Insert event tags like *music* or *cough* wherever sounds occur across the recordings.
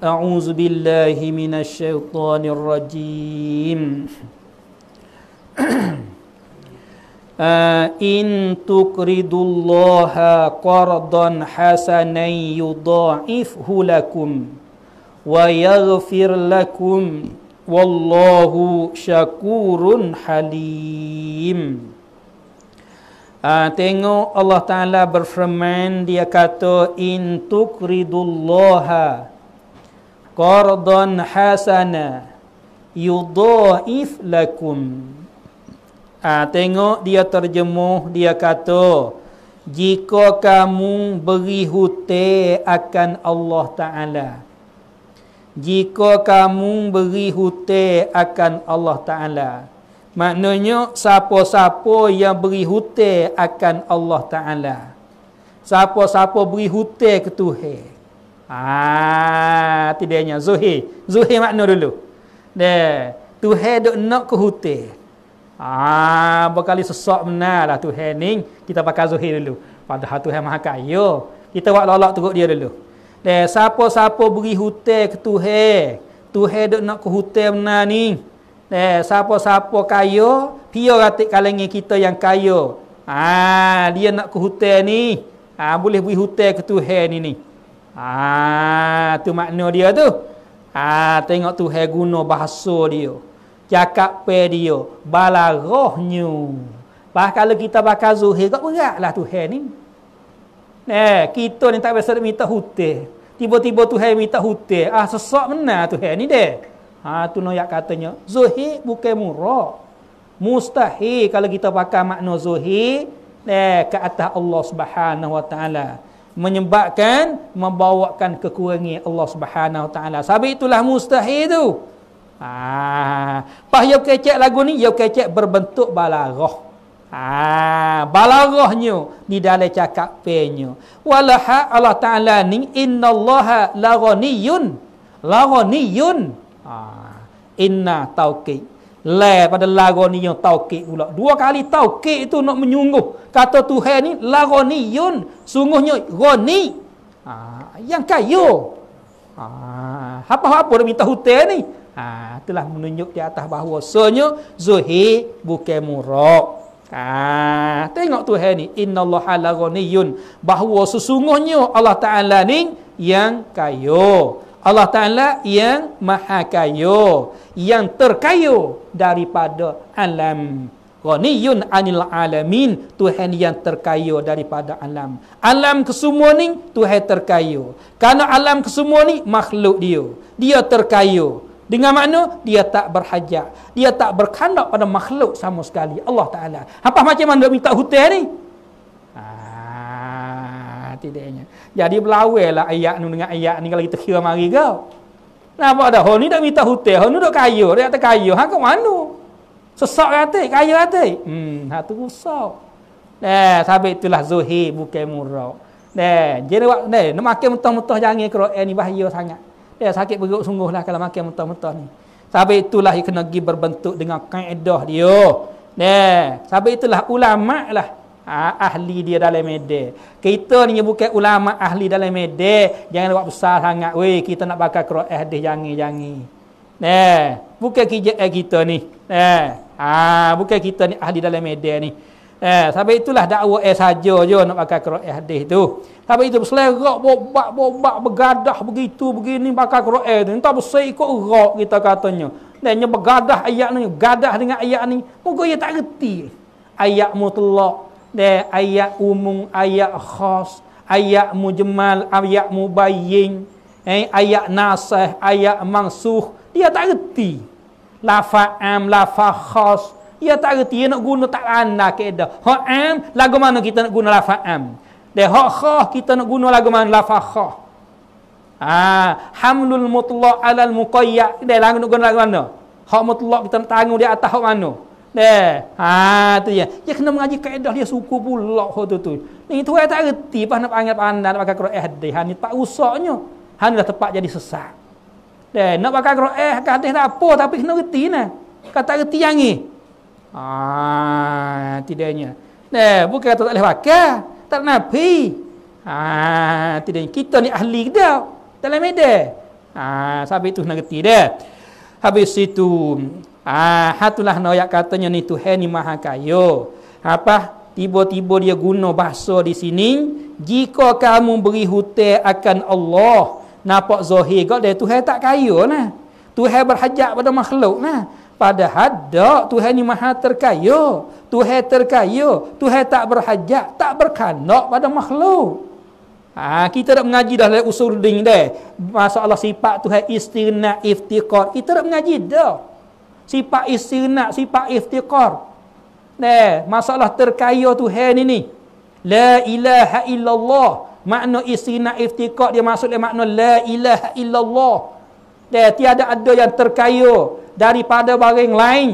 أعوذ بالله من الشيطان الرجيم إن تقرضوا الله قرضا حسنا يضاعفه لكم ويغفر لكم والله شكور حليم Aa, tengok Allah Ta'ala berfirman Dia kata In tukridullaha qardan hasana yudhaif lakum ah ha, tengok dia terjemuh dia kata jika kamu beri hutang akan Allah taala jika kamu beri hutang akan Allah taala maknanya siapa-siapa yang beri hutang akan Allah taala siapa-siapa beri hutang ke tuhan Ah, tidaknya zuhir. Zuhir makna dulu. De, Tuhan dok nak ke hutan. Ah, berkali sesak benarlah Tuhan ni, kita pakai zuhir dulu. Padahal Tuhan Maha Kaya. Kita buat lolok turut dia dulu. De, siapa-siapa beri hute ke Tuhan, Tuhan dok nak ke hutan benar ni. De, siapa-siapa kaya, pia ratik kalangan kita yang kaya. Ah, dia nak ke hutan ni. Ah, boleh beri hute ke Tuhan ni ni. Ah tu makna dia tu. Ah tengok tu hai guna bahasa dia. Cakap pe dia balaghahnyu. Bah kalau kita bakal zuhir kau beratlah tu hai ni. Eh kita ni tak biasa minta hutang. Tiba-tiba tu hai minta hutang. Ah sesak mana tu hai ni deh. Ha tu noyak katanya zuhir bukan murah. Mustahil kalau kita pakai makna zuhir eh ke atas Allah Subhanahu wa taala menyebabkan membawakan kekurangan Allah Subhanahu taala. Sebab itulah mustahil tu. Ah, pas yo kecek lagu ni, yo kecek berbentuk balaghah. Ah, balaghahnya di dalam cakap penyu. Walaha Allah taala ni innallaha laghaniyun. Laghaniyun. Ah, ha. inna tauqiq. Lai pada lagu ni yang taukik pula. Dua kali taukik itu nak menyungguh. Kata Tuhan ni, lagu yun, sungguhnya goni. Ha, yang kayu. Ha, apa-apa dia minta hutan ni? Ha, telah menunjuk di atas bahawa sonya zuhid bukan murak. Ha, tengok Tuhan ni, inna Allah lagu yun. Bahawa sesungguhnya Allah Ta'ala ni yang kayu. Allah Ta'ala yang maha kayu, Yang terkayu daripada alam Ghaniyun anil alamin Tuhan yang terkayu daripada alam Alam kesemua ni Tuhan terkayu. Karena alam kesemua ni makhluk dia Dia terkayu dengan makna dia tak berhajat. Dia tak berkandak pada makhluk sama sekali. Allah Ta'ala. Apa macam mana dia minta hutan ni? Ah, tidaknya. Jadi berlawanlah ayat ni dengan ayat ni kalau kita kira mari ke. Nampak dah, hal ni dah minta hutan, hal ni dah kaya, dia kata kaya, ha ke mana? Sesak rata, kaya rata. Hmm, ha tu rusak. Nah, sabit itulah zuhir bukan murak. Nah, jadi wak, nah, nak makan mentah-mentah jangan Quran ni bahaya sangat. Dia ya, sakit perut lah kalau makan mentah-mentah ni. Sabit itulah ia kena pergi berbentuk dengan kaedah dia. Nah, sabit itulah ulama' lah. Ah, ahli dia dalam medel. Kita ni bukan ulama ahli dalam medel. Jangan buat besar sangat. Weh, kita nak pakai kerok eh dia jangan-jangan. Nah, eh, bukan kerja eh, kita ni. Nah, eh, ah, bukan kita ni ahli dalam medel ni. Eh, sampai itulah dakwah eh saja je nak pakai kerok eh hadis tu. Sampai itu berselerak, bobak-bobak, begadah begitu, begini, pakai kerok eh tu. Entah besar ikut rok kita katanya. Dan bergadah ayat ni, gadah dengan ayat ni. Mungkin dia tak reti. Ayat mutlak, de ayat umum, ayat khas, ayat mujmal, ayat mubayyin, eh, ayat nasih, ayat mansuh. Dia tak reti. Lafa am, lafa khas. Dia tak reti. Dia nak guna tak anda ke dah. Ha am, lagu mana kita nak guna lafa am. De ha khas, kita nak guna lagu mana lafa khas. Ah, ha, hamlul mutlaq alal muqayyad. Dia lagu nak guna lagu mana? Hak mutlak kita nak tanggung di atas hak mana? Eh, ha tu ya. Dia kena mengaji kaedah dia suku pula tu tu. Ni tu ayat tak reti pas nak panggil pandai nak pakai qiraah hadis. Ha ni tak usahnya. Ha dah tepat jadi sesat. Eh, nak pakai qiraah ke hadis tak apa tapi kena reti nah. Kata reti yang ni. Ha tidaknya. Eh, bukan kata tak boleh pakai. Tak nabi. Ha tidaknya kita ni ahli dia. Dalam medan. Ha sampai tu nak reti dah. Habis itu Ah, hatulah noyak katanya ni Tuhan ni maha kaya. Apa? Tiba-tiba dia guna bahasa di sini, jika kamu beri hutang akan Allah, nampak zahir kau dia Tuhan tak kaya nah. Tuhan berhajat pada makhluk nah. Padahal dak Tuhan ni maha terkaya. Tuhan terkaya, Tuhan tak berhajat, tak berkanak pada makhluk. Ah ha, kita nak mengaji dah dari usul ding deh. Masalah sifat Tuhan istina iftiqar. Kita nak mengaji dah sifat istina sifat iftiqar eh, masalah terkaya tu hen ini la ilaha illallah makna istina iftiqar dia maksud dia makna la ilaha illallah eh, tiada ada yang terkaya daripada barang lain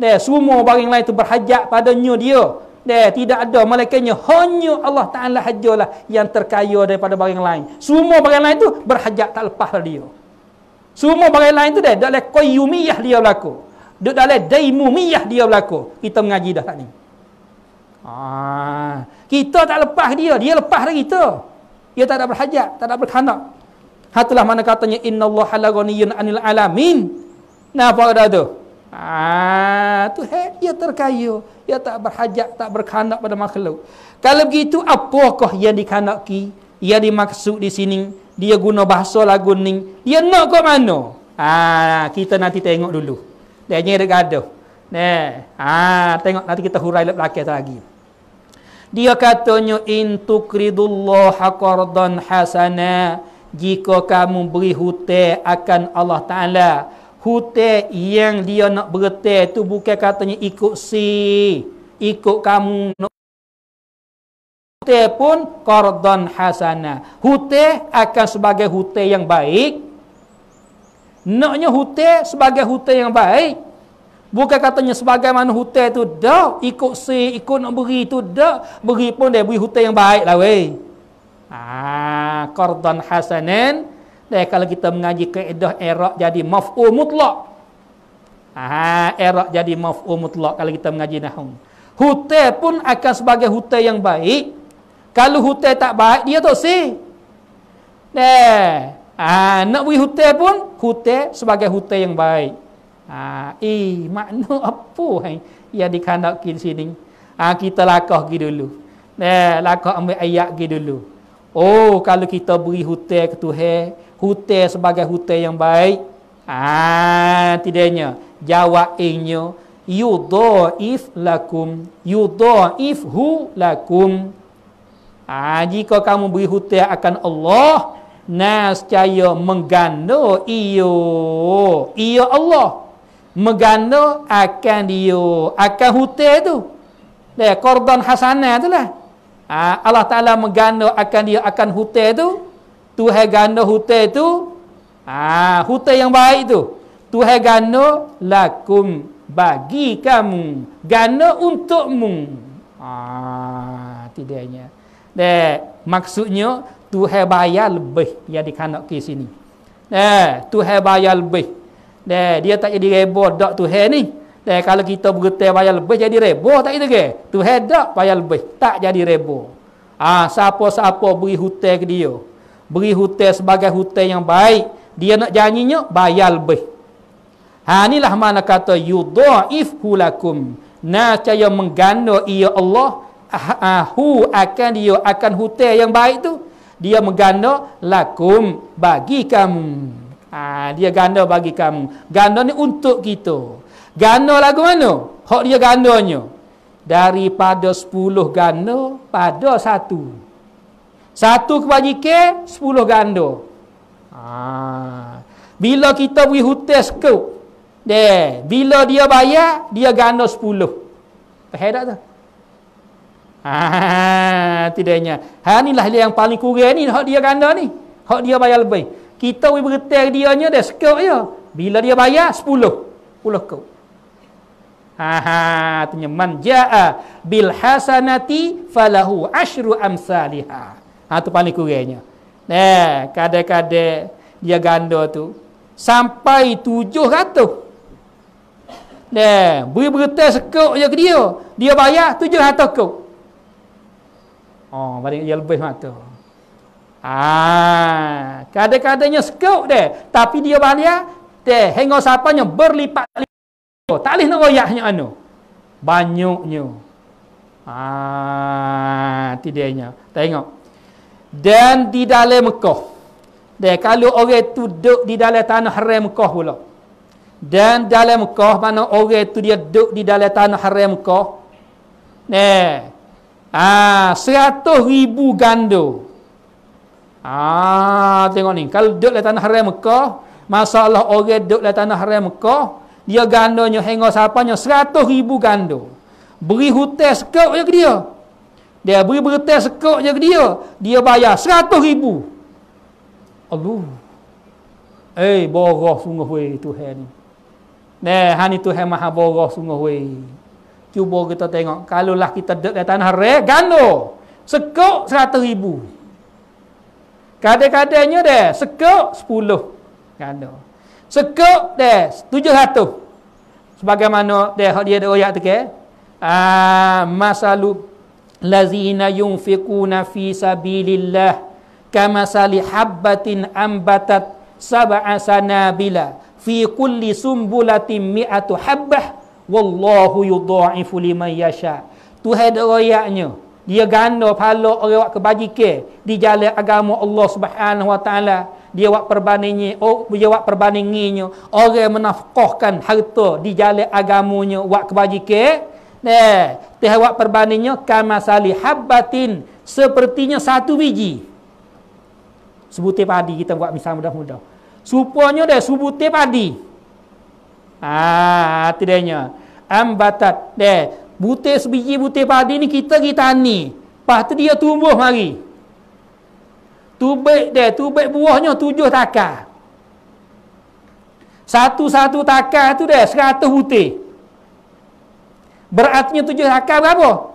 eh, semua barang lain tu berhajat padanya dia eh, tidak ada malaikatnya hanya Allah Ta'ala hajalah yang terkaya daripada barang lain semua barang lain tu berhajat tak lepas dia semua bagai lain tu dah dalam qayyumiyah dia berlaku. Dia dalam daimumiyah dia berlaku. Kita mengaji dah ni. Ah, kita tak lepas dia, dia lepas dari kita. Dia tak ada berhajat, tak ada berkhanak. Hatulah mana katanya innallaha halaghaniyyun anil alamin. Nah, apa ada tu? Ah, tu he, dia terkayu, Dia tak berhajat, tak berkhanak pada makhluk. Kalau begitu, apakah yang dikhanaki? Yang dimaksud di sini? dia guna bahasa lagu ni dia nak ke mana ha kita nanti tengok dulu dia nyer gado nah ha tengok nanti kita hurai lelaki lagi dia katanya in tukridullah qardan hasana jika kamu beri hutang akan Allah taala hutang yang dia nak berteh tu bukan katanya ikut si ikut kamu nak hutai pun kordon hasana. Hutai akan sebagai hutai yang baik. Naknya hutai sebagai hutai yang baik. Bukan katanya sebagai mana hutai tu dah ikut si, ikut nak beri tu dah. Beri pun dia beri hutai yang baik lah weh. Ah, ha, kordon hasanan. Dan kalau kita mengaji keedah erak jadi maf'ul mutlak. Ah, erak jadi maf'ul mutlak kalau kita mengaji nahum. Hutai pun akan sebagai hutai yang baik. Kalau hotel tak baik, dia tak si. Eh, ah, nak beri hotel pun, hotel sebagai hotel yang baik. Ah, eh, makna *laughs* apa yang eh? dikandalkan sini? Ah, kita lakah pergi dulu. Eh, lakah ambil ayat pergi dulu. Oh, kalau kita beri hotel ke Tuhan, hotel sebagai hotel yang baik, ah, tidaknya. Jawab inyo, if lakum, if hu lakum. Ha, jika kamu beri hutang akan Allah, nas caya menggano iyo, iyo Allah. Menggano akan dia, akan hutang itu. Dia kordon hasanah itulah. Ha, Allah Ta'ala menggano akan dia, akan hutang itu. Tuhai gano hutang itu. Ha, hutang yang baik itu. Tuhai gano lakum bagi kamu. Gano untukmu. Ha, Tidaknya. Eh, maksudnya Tuhan bayar lebih yang dikanak ke sini. Eh, Tuhan bayar lebih. Eh, dia tak jadi rebah dak Tuhan ni. Eh, kalau kita bergetar bayar lebih jadi rebah tak itu ke? Tuhan dak bayar lebih, tak jadi rebah. Ah, ha, siapa-siapa beri hutang ke dia. Beri hutang sebagai hutang yang baik, dia nak janjinya bayar lebih. Ha inilah mana kata Yudha ifhulakum, Nah, caya mengganda ia Allah, ahu ah, akan dia akan hotel yang baik tu dia mengganda lakum bagi kamu ha, dia ganda bagi kamu ganda ni untuk kita ganda lagu mana hak dia gandanya daripada 10 ganda pada satu satu kebajikan 10 ganda ha. bila kita beri hotel sekup deh bila dia bayar dia ganda 10 faham tak Ha, tidaknya. Ha inilah yang paling kurang ni hak dia ganda ni. Hak dia bayar lebih. Kita we beretel dia nya dah skop ya. Bila dia bayar 10. 10 kau. Ha ha artinya man jaa bil hasanati falahu asyru amsalihha. Ha tu paling kurangnya. Nah, eh, kadang-kadang dia ganda tu sampai 700. Nah, beri-beri tes sekok je ke dia. Dia bayar 700 kau. Oh, ha, paling dia lebih mata. Ha, ah, kadang-kadangnya skop dia, tapi dia balia teh hengo sapanya berlipat-lipat. Tak leh nak royaknya anu. Banyaknya. Ah, ha, tidaknya. Tengok. Dan di dalam Mekah. Dan kalau orang tu duduk di dalam tanah haram Mekah pula. Dan dalam Mekah mana orang tu dia duduk di dalam tanah haram Mekah. Nah, Ah, 100 ribu ganda. Ah, tengok ni. Kalau duduk di tanah haram Mekah, masalah orang duduk di tanah haram Mekah, dia gandanya hingga sapanya 100 ribu ganda. Beri hutan sekok je ke dia. Dia beri bertes sekok je ke dia. Dia bayar 100 ribu. Allah. Eh, borah sungguh weh Tuhan ni. Nah, eh, hani Tuhan maha borah sungguh weh. Cuba kita tengok Kalau lah kita duduk di tanah re Gano Sekuk seratus ribu Kadang-kadangnya deh Sekuk sepuluh Gano Sekuk deh Tujuh ratus Sebagaimana deh Dia ada oyak tu ke ah, Masalu Lazina yunfiquna fi sabilillah Kamasali habbatin ambatat Sab'a sanabila Fi kulli sumbulatin mi'atu habbah wallahu yudhaifu liman yasha tuhan derayaknya dia ganda pahala orang buat kebajikan di jalan agama Allah Subhanahu wa taala dia buat perbandingnya oh dia buat perbandingnya orang yang menafkahkan harta di jalan agamanya buat kebajikan eh teh buat perbandingnya kama sali habbatin sepertinya satu biji sebutir padi kita buat misal mudah-mudah supanya dah sebutir padi Ah, tidaknya. Ambatat. Deh. Butir sebiji butir padi ni kita kita tani. Lepas tu dia tumbuh mari. Tubik dia, tubik buahnya tujuh takar. Satu-satu takar tu dia, seratus butir. Beratnya tujuh takar berapa?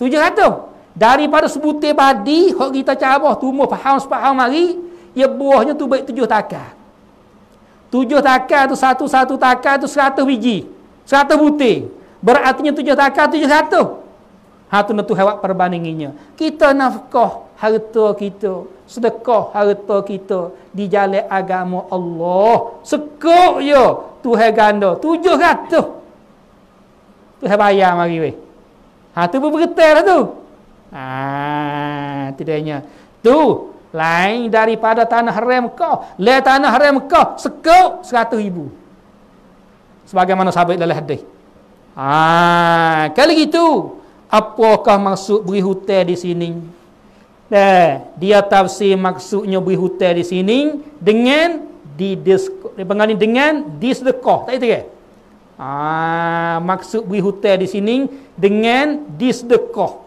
Tujuh satu. Daripada sebutir padi, kalau kita cabar, tumbuh paham-paham hari, ia buahnya tubik tujuh takar tujuh takar tu satu-satu takar tu seratus biji. Seratus butir. Beratnya tujuh takar tujuh satu. Ha netu hewak perbandinginya. Kita nafkah harta kita. Sedekah harta kita. Di jalan agama Allah. Sekuk je. Tuhai ganda. Tujuh ratus. Tuhai bayar mari weh. Ha tu pun beretel lah tu. Ha tidaknya. Tu lain daripada tanah haram kau le tanah haram kau sekuk 100 ribu sebagaimana sahabat dalam hadis ha kalau gitu apakah maksud beri hutang di sini Nah, dia tafsir maksudnya beri hutang di sini dengan di dipanggil dengan disedekah. Tak itu ke? Ah, maksud beri hutang di sini dengan disedekah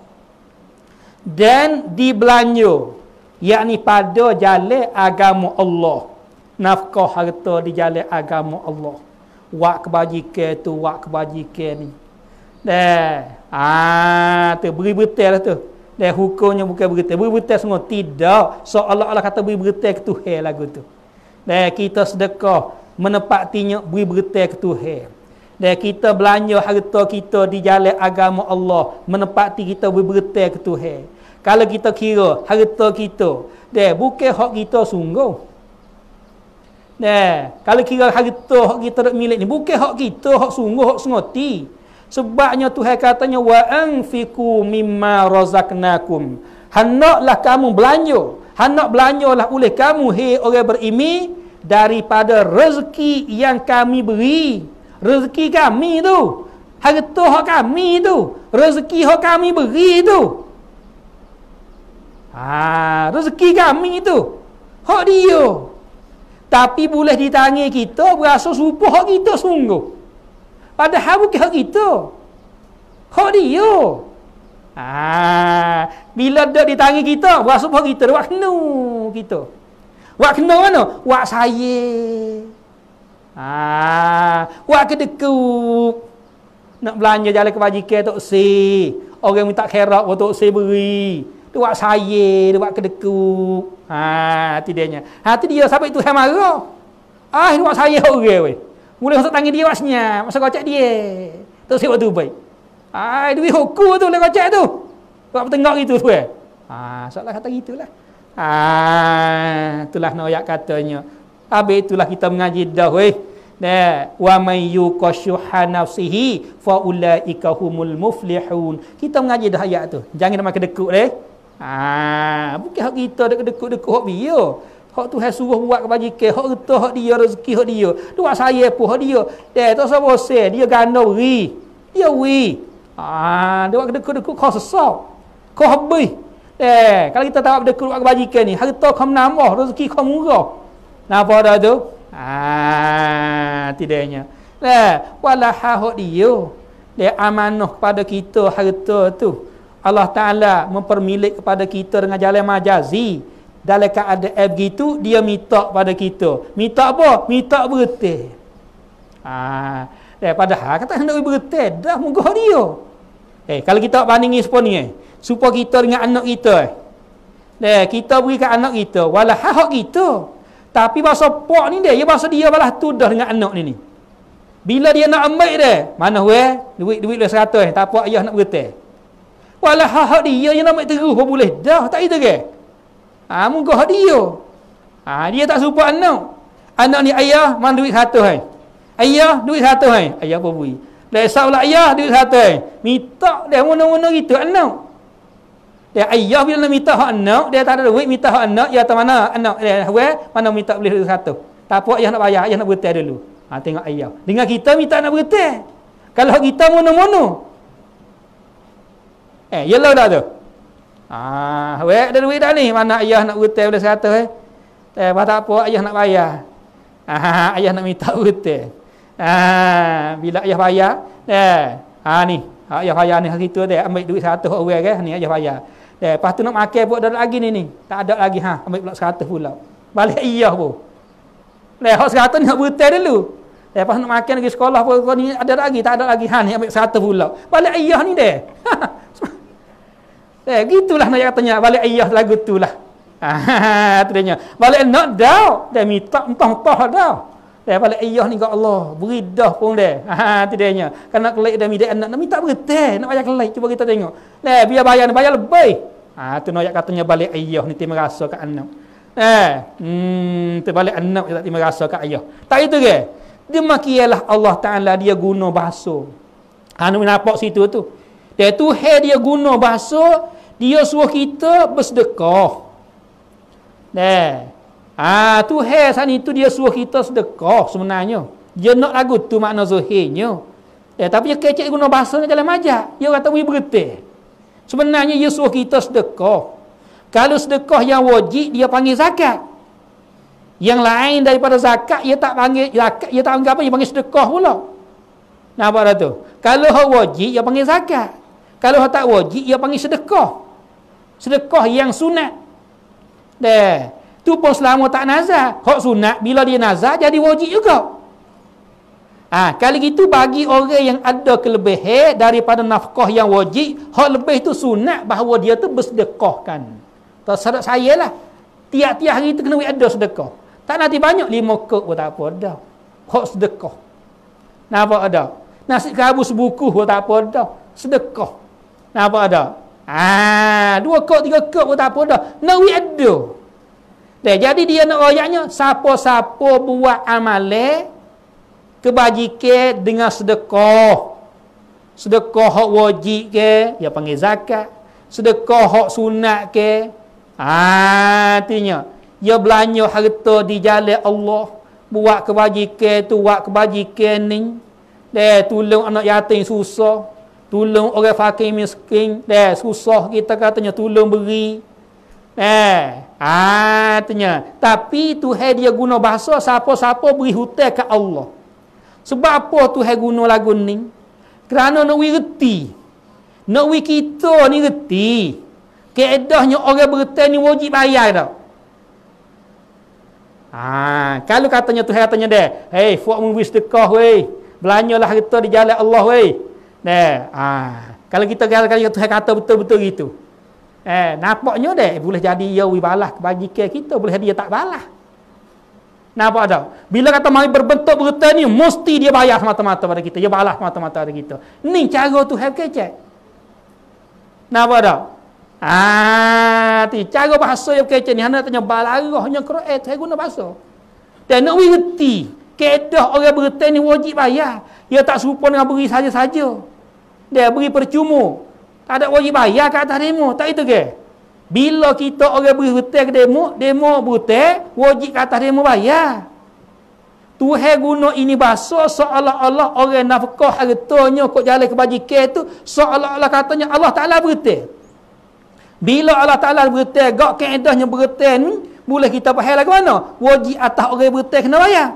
dan dibelanja yakni pada jale agama Allah nafkah harta di jale agama Allah wak kebajikan tu wak kebajikan ni dah ah tu beri betul lah tu dan hukumnya bukan berita. Beri berita semua. Tidak. Seolah-olah kata beri berita ke Tuhan lagu tu. Dan kita sedekah menepatinya beri berita ke Tuhan. Dan kita belanja harta kita di jalan agama Allah. Menepati kita beri berita ke Tuhan kalau kita kira harta kita dia bukan hak kita sungguh nah kalau kira harta hak kita nak milik ni bukan hak kita hak sungguh hak sengoti sebabnya Tuhan katanya wa anfiqu mimma razaqnakum hendaklah kamu belanja hendak belanjalah oleh kamu hei orang berimi daripada rezeki yang kami beri rezeki kami tu harta hak kami tu rezeki hak kami beri tu Ah, rezeki kami tu. Hak dia. Tapi boleh ditangi kita berasa serupa hak kita sungguh. Padahal bukan hak kita. Hak dia. Ah, bila dia ditangi kita, berasa hak kita, buat kena kita. Buat kena mana? Buat saya. Ha, ah, buat kedekut. Nak belanja jalan kebajikan tak si. Orang minta kerak, tak si beri dia buat saye, dia buat kedekuk. Ha, hati dia nya. Ha, hati dia siapa itu hang marah. Ah, dia buat saye orang okay, weh. Mulih masuk tangan dia buat senyap, masuk kocak dia. Tu siapa tu baik. Ah, duit hukum tu le kocak tu. Buat tengok gitu tu eh. Ha, ah, salah kata gitulah. Ha, ah, itulah noyak katanya. Habis itulah kita mengaji dah weh. Nah, wa may yuqashuha nafsihi fa ulaika humul muflihun. Kita mengaji dah ayat tu. Jangan nak makan dekuk eh bukan ha, hak kita dekat dekat dekat hak dia. Hak Tuhan suruh buat kebajikan, hak reta hak dia rezeki hak dia. Dua saya pun hak dia. Dia tak sabo se, dia gano wi Dia wi. Ah, ha, dia buat dekat dekat kau sesak. Kau habis. Eh, kalau kita tak ada keluar kebajikan ni, harta kau menambah, rezeki kau murah. Napa dah tu? Ah, tidaknya. Eh, wala hak dia. Dia amanah pada kita harta tu. Allah Ta'ala mempermilik kepada kita dengan jalan majazi dalam keadaan begitu dia minta pada kita minta apa? minta bertih Ah, eh, ha, padahal kata hendak bertih dah mengguh dia eh, kalau kita bandingi sepon ni eh, supaya kita dengan anak kita eh. eh kita beri ke anak kita walau hak kita tapi bahasa pok ni dia ya bahasa dia balas tudah dengan anak ni ni bila dia nak ambil dia mana weh duit-duit dia seratus eh, tak apa ayah nak bertih Walah hak hak dia yang nak terus pun boleh. Dah tak ada ke? Ha, muka hak dia. Ha, dia tak suka anak. Anak ni ayah mana duit satu hai. Ayah duit satu hai. Ayah pun beri. Dah esak pula ayah duit satu hai. Minta dia mana-mana gitu anak. Dia ayah bila nak minta hak anak, dia tak ada duit minta hak anak, Ya tak mana anak dia we mana minta boleh duit satu. Tak apa ayah nak bayar, ayah nak berhutang dulu. Ha, tengok ayah. Dengan kita minta nak berhutang. Kalau kita mana-mana, Eh, yelah dah tu. Ah, wek ada duit dah ni. Mana ayah nak hutang boleh serata eh. Eh, apa tak apa ayah nak bayar. Ah, *laughs* ayah nak minta hutang. Ah, bila ayah bayar, eh, ah ni, ah, ayah bayar ni hari tu dia ambil duit satu orang ke, eh, ni ayah bayar. Eh, lepas tu nak makan pun ada lagi ni ni. Tak ada lagi ha, ambil pula seratus pula. Balik iyah pun. Eh, seratus ni nak butir dulu. Eh, pas nak makan lagi sekolah pun ni ada lagi, tak ada lagi ha, ni ambil seratus pula. Balik iyah ni dia. *laughs* Eh, gitulah nak katanya balik ayah lagu tu lah. Ha, ha, Balik not dau, dia minta entah entah dau. Dia eh, balik ayah ni ke Allah, beri dah pun dia. Ha, ha, tidaknya. Kan nak kelik dia minta anak, nak minta berita, nak bayar kelik. Cuba kita tengok. Eh, biar bayar, bayar lebih. Ha, tu nak katanya balik ayah ni, terima rasa ke anak. Eh, hmm, tu balik anak tak terima rasa ke ayah. Tak itu ke? Dia makialah Allah Ta'ala, dia guna bahasa. Ha, nampak situ tu tu hal dia guna bahasa dia suruh kita bersedekah. Nah. Ah tu hal sana itu dia suruh kita sedekah sebenarnya. Dia nak lagu tu makna zahirnya. Eh tapi dia kecek guna bahasa ni dalam majak. Dia kata we berte. Sebenarnya dia suruh kita sedekah. Kalau sedekah yang wajib dia panggil zakat. Yang lain daripada zakat dia tak panggil zakat, dia tak panggil apa dia panggil sedekah pula. Nah apa tu? Kalau hak wajib dia panggil zakat kalau hak tak wajib ia panggil sedekah sedekah yang sunat Dah tu pun selama tak nazar hak sunat bila dia nazar jadi wajib juga Ah, ha, kalau gitu bagi orang yang ada kelebihan daripada nafkah yang wajib, hak lebih tu sunat bahawa dia tu bersedekahkan. Tak saya lah. Tiap-tiap hari tu kena buat ada sedekah. Tak nanti banyak lima kot pun tak apa dah? Hak sedekah. Nampak ada? Nasi kabus buku pun tak apa dah? Sedekah. Nah, apa ada? Ha, ah, dua kot, tiga kot pun tak apa dah. Nawi ada. Dah, jadi dia nak rakyatnya, siapa-siapa buat amalan kebajikan dengan sedekah. Sedekah hak wajib ke, dia panggil zakat. Sedekah hak sunat ke, ha, artinya, dia belanja harta di jalan Allah. Buat kebajikan tu, buat kebajikan ni. Dia tolong anak yatim susah tolong orang fakir miskin dah eh, susah kita katanya tolong beri eh artinya ha, tapi Tuhan dia guna bahasa siapa-siapa beri hutang ke Allah sebab apa Tuhan guna lagu ni kerana nak wirti nak wir kita ni reti keedahnya orang berhutang ni wajib bayar dah ha, Ah, kalau katanya Tuhan katanya deh, hey, fuak wis dekah wei. Belanyalah kita di jalan Allah wei." Eh, ah, kalau kita kata Tuhan kata betul-betul gitu. Eh, nampaknya dek boleh jadi ia wibalah bagi ke kita boleh jadi ia tak balah. Nampak tak? Bila kata mari berbentuk berita ni mesti dia bayar semata-mata pada kita. Dia balas semata-mata pada kita. Ni cara tu have kecek. Nampak tak? Ah, ti cara bahasa yang kecek ni hendak tanya balarahnya Quran eh, saya guna bahasa. Dan nak wirti, kedah orang berita ni wajib bayar. Ia tak serupa dengan beri saja-saja dia beri percuma tak ada wajib bayar kat atas demo tak itu ke bila kita orang beri hutang ke demo demo berhutang wajib kat atas demo bayar Tuhan guna ini bahasa seolah-olah orang nafkah hartanya kok jalan kebajikan itu seolah-olah katanya Allah Ta'ala berhutang bila Allah Ta'ala berhutang gak keedahnya berhutang boleh kita pahal ke mana wajib atas orang berhutang kena bayar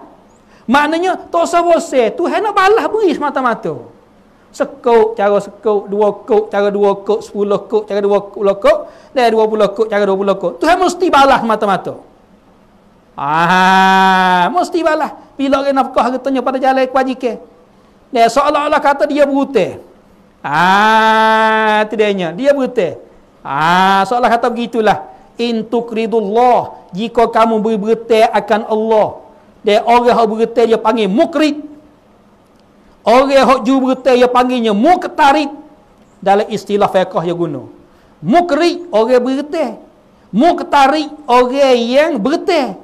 maknanya tak usah bosan Tuhan nak balas beri semata-mata sekuk cara sekuk dua kuk cara dua kuk sepuluh kuk cara dua puluh kuk dan dua puluh kuk cara dua puluh kuk Tuhan mesti balas mata-mata ah mesti balas bila orang nafkah katanya pada jalan kewajikan dan seolah-olah kata dia berhutang ah tidaknya dia berhutang ah seolah kata begitulah in tukridullah jika kamu berhutang akan Allah dia orang yang berhutang dia panggil mukrid Orang hok ju berita yang panggilnya muktarid dalam istilah fiqh yang guna. Mukri orang berita. Muktari orang yang berita.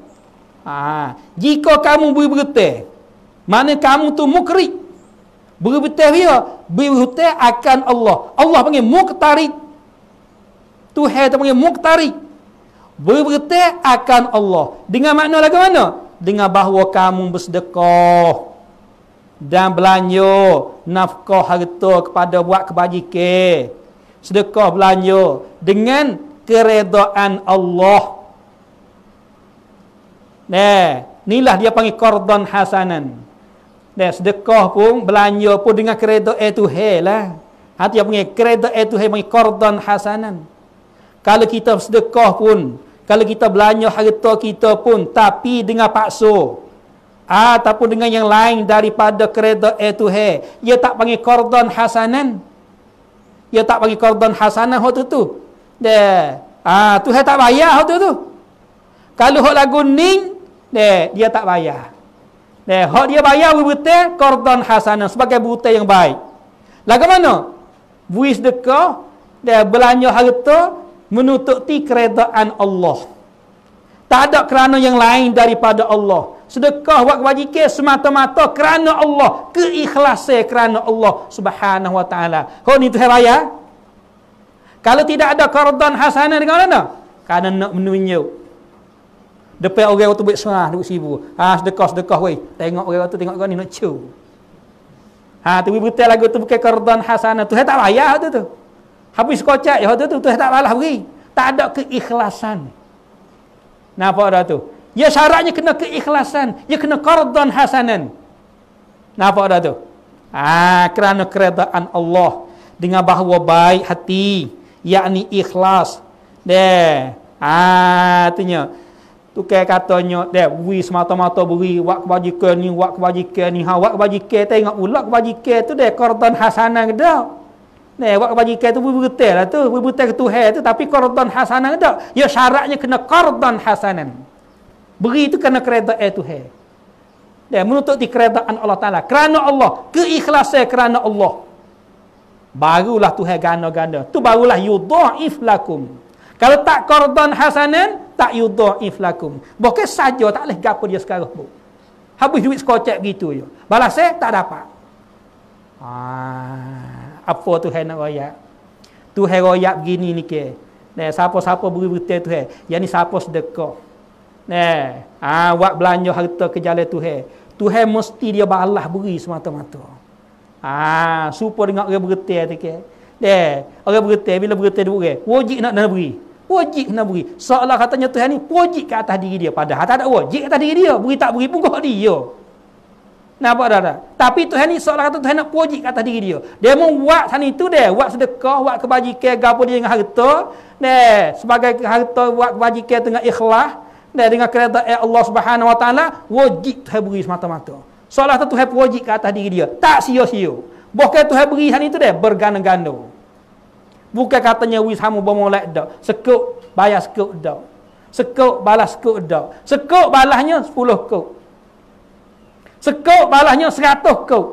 Ha, jika kamu beri berita, mana kamu tu mukri? Beri berita dia, beri berita akan Allah. Allah panggil muktari. Tuhan tu panggil muktari. Beri berita akan Allah. Dengan makna lagu mana? Dengan bahawa kamu bersedekah dan belanja nafkah harta kepada buat kebajikan sedekah belanja dengan keredaan Allah nah inilah dia panggil kordon hasanan nah sedekah pun belanja pun dengan keredaan Tuhan lah hati yang panggil keredaan Tuhan panggil kordon hasanan kalau kita sedekah pun kalau kita belanja harta kita pun tapi dengan paksa ataupun dengan yang lain daripada kereta air to air dia tak panggil kordon hasanan dia tak panggil kordon hasanan waktu tu dia ah tu tak bayar waktu tu kalau hok lagu ning dia dia tak bayar dia hok dia bayar we buta kordon hasanan sebagai buta yang baik lagu mana buis deka dia belanja harta menutupi keredaan Allah tak ada kerana yang lain daripada Allah sedekah buat kebajikan semata-mata kerana Allah keikhlasan kerana Allah subhanahu wa ta'ala kau ni tuhan raya kalau tidak ada kardan hasanah dengan mana kerana nak menunjuk depan orang waktu buat serah duk sibu ha sedekah sedekah wei tengok orang waktu tengok kau ni nak cu ha tu betul lagu tu bukan kardan hasanah tuhan tak raya tu tu habis kocak ya tu tu tuhan tak balas beri tak ada keikhlasan Nampak dah tu? Ya syaratnya kena keikhlasan, ya kena qardan hasanan. Napa dah tu? Ah, kerana keredaan Allah dengan bahawa baik hati, yakni ikhlas. Deh. Ah, tu tu tukar katanya deh, wi semata-mata beri wak kebajikan ni, wak kebajikan ni, ha wak kebajikan tengok pula kebajikan tu deh qardan hasanan dah. Nah, buat kebajikan tu berbetul lah tu. Berbetul ke Tuhan tu. Tapi kordon hasanah tak? Ya syaratnya kena kordon hasanah. Beri itu kerana kereta air Tuhan. Dia ya, menutup di keredaan Allah Ta'ala. Kerana Allah. Keikhlasan kerana Allah. Barulah Tuhan gana-gana. tu barulah yudha'if lakum. Kalau tak kordon hasanan, tak yudha'if lakum. Bukan saja tak boleh gapa dia sekarang. Bu. Habis duit sekocek gitu je. Balas eh, tak dapat. Ah, apa tu hai nak royak? Tu hai royak begini ni ke. Nah, ya, siapa-siapa beri berita tu hai. Yang ni siapa sedekah. Eh, ha, awak belanja harta ke jalan Tuhan. Tuhan mesti dia balas beri semata-mata. Ah, supaya dengan orang bergetar tu ke. Deh, orang bergetar bila bergetar dia orang, wajib nak nak beri. Wajib nak beri. Seolah katanya Tuhan ni wajib ke atas diri dia padahal tak ada wajib ke atas diri dia. Beri tak beri pun kau dia. Nampak dah dah. Tapi Tuhan ni seolah kata Tuhan nak wajib ke atas diri dia. Dia mau buat sana itu deh, buat sedekah, buat kebajikan, gapo dia dengan harta. Deh, sebagai harta buat kebajikan tengah ikhlas, dan dengan kereta eh, Allah Subhanahu Wa Taala wajib Tuhan beri semata-mata. Salah satu Tuhan wajib ke atas diri dia. Tak sia-sia. Bukan Tuhan beri hal itu dah berganda-ganda. Bukan katanya wis hamu bermolek dah. Sekuk bayar sekuk dah. Sekuk balas sekut dah. Sekut balasnya 10 sekut. Sekut balasnya 100 sekut.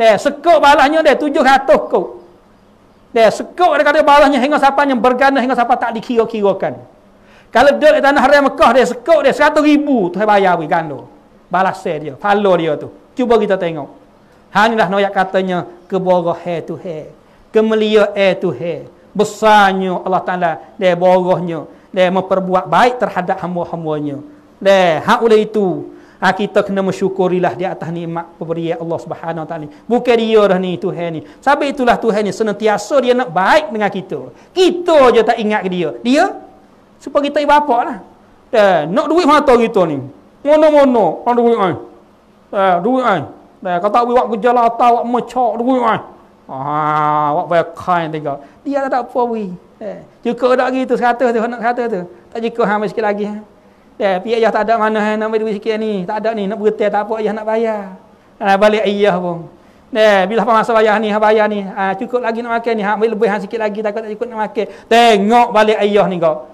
Dah sekut balasnya dah ratus sekut. Dah sekuk ada kata balasnya hingga siapa yang berganda hingga siapa tak dikira-kirakan. kan kalau duduk di tanah haram Mekah dia sekok dia 100 ribu Tuhan bayar bagi gandul. Balas dia, falo dia tu. Cuba kita tengok. Hang noyak katanya keboroh eh tu he. Kemelia eh tu he. Besarnya Allah Taala dia borohnya, dia memperbuat baik terhadap hamba-hambanya. Dah, hak oleh itu ha, kita kena mensyukurilah di atas nikmat pemberian Allah Subhanahu taala. Bukan dia dah ni Tuhan ni. Sebab itulah Tuhan ni senantiasa dia nak baik dengan kita. Kita je tak ingat ke dia. Dia supaya kita bapak lah. Eh, nak duit mata kita ni. Mana-mana orang duit ai. Eh, duit ai. Eh, kata duit buat kerja lah, tak buat mecak duit ai. Ah, buat payah kain tiga. Dia tak ada apa we. Eh, cukup lagi gitu 100 tu, nak 100 tu. Tak cukup hang sikit lagi. Ha. Eh, pi ayah tak ada mana ha, nak ambil duit sikit ni. Tak ada ni, nak berhenti tak apa ayah nak bayar. Ha, balik ayah pun. Eh, bila apa masa bayar ni, ha, bayar ni. Ha, cukup lagi nak makan ni. Ha, ambil lebih hang sikit lagi, takut tak cukup nak makan. Tengok balik ayah ni kau.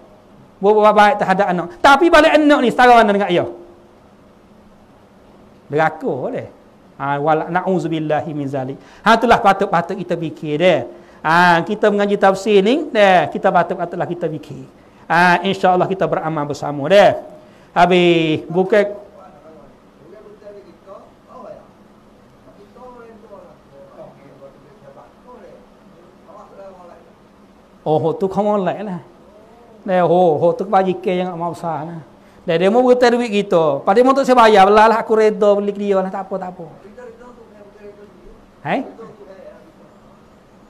Buat baik terhadap anak. Tapi balik anak ni setara mana dengan ayah? Berlaku boleh. Ha, wala na'udzubillahi min zalik. Ha itulah patut-patut kita fikir deh. Ha, kita mengaji tafsir ni deh, kita patut-patutlah kita fikir. Ha, insya-Allah kita beramal bersama deh. Habis bukan Oh, tu kamu lain lah. Nah, eh, ho ho tuk bagi ke yang mau usah nah. Dia dia mau buat duit kita. Padahal mau tak saya bayar belah lah aku redo beli dia lah tak apa tak apa. Hai? Eh?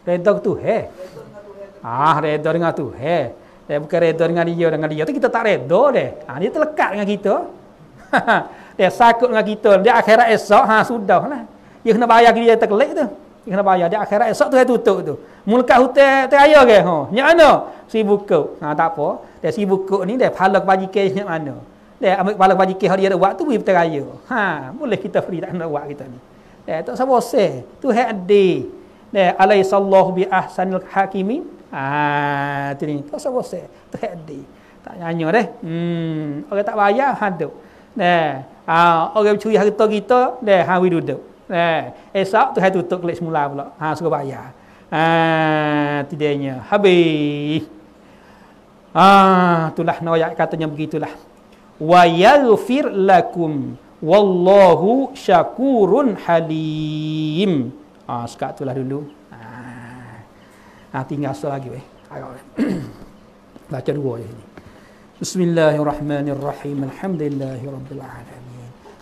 Redo tu he. Eh? Ah redo dengan tu he. Dia bukan redo dengan dia dengan dia tu kita tak redo deh. Ah, ha dia terlekat dengan kita. *laughs* dia sakut dengan kita. Dia akhirat esok ha sudah lah. Dia kena bayar dia terkelik tu kena bayar di akhirat esok tu dia tutup tu mulkat hutan teraya ke ha nya ana sibu kok ha tak apa dia sibu kok ni dia pala kebaji ke nya mana dia ambil kepala kebaji ke hari dia buat tu pergi teraya ha boleh kita free tak nak buat kita ni dia tak sabar se tu hak di dia alai sallahu bi ahsanil hakimin ha tu ni tak sabar se tu hak di tak nyanyo deh hmm orang tak bayar hadup dia ha orang curi harta kita dia hawi duduk Eh, esok tu saya tutup kelas semula pula. Ha, suruh bayar. Ha, tidaknya. Habis. Ha, itulah nawayat katanya begitulah. Wa yalfir lakum. Wallahu syakurun halim. Ha, sekat itulah dulu. Ha, ha tinggal satu lagi. Eh. *coughs* Baca dua je. Bismillahirrahmanirrahim. Alhamdulillahirrahmanirrahim.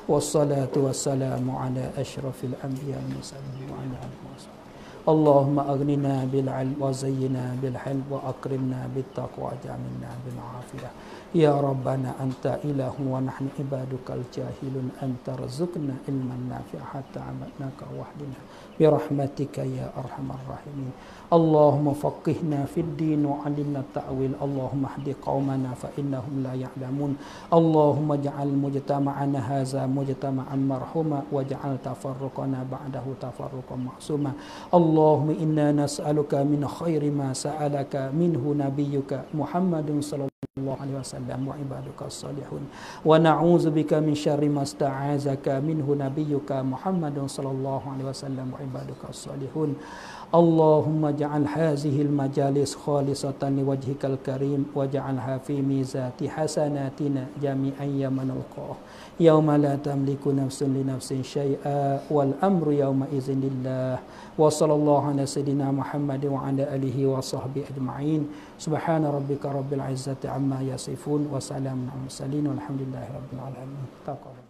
والصلاة والسلام على أشرف الأنبياء والمرسلين اللهم أغننا بالعلم وزينا بالحلم وأكرمنا بالتقوى وجعلنا بالعافية يا ربنا أنت إله ونحن عبادك الجاهل أنت ترزقنا علما نافعا حتى عملناك وحدنا برحمتك يا أرحم الراحمين اللهم فقهنا في الدين وعلمنا التأويل اللهم اهد قومنا فإنهم لا يعلمون اللهم اجعل مجتمعنا هذا مجتمعا مرحوما واجعل تفرقنا بعده تفرقا معصوما اللهم إنا نسألك من خير ما سألك منه نبيك محمد صلى الله عليه وسلم الله عليه وسلم وعبادك الصالحون ونعوذ بك من شر ما استعاذك منه نبيك محمد صلى الله عليه وسلم وعبادك الصالحون اللهم اجعل هذه المجالس خالصة لوجهك الكريم واجعلها في ميزات حسناتنا جميعا يوم نلقاه يوم لا تملك نفس لنفس شيئا والأمر يومئذ لله وصلى الله على سيدنا محمد وعلى آله وصحبه أجمعين سبحان ربك رب العزة عما يصفون وسلام على المرسلين والحمد لله رب العالمين تقبل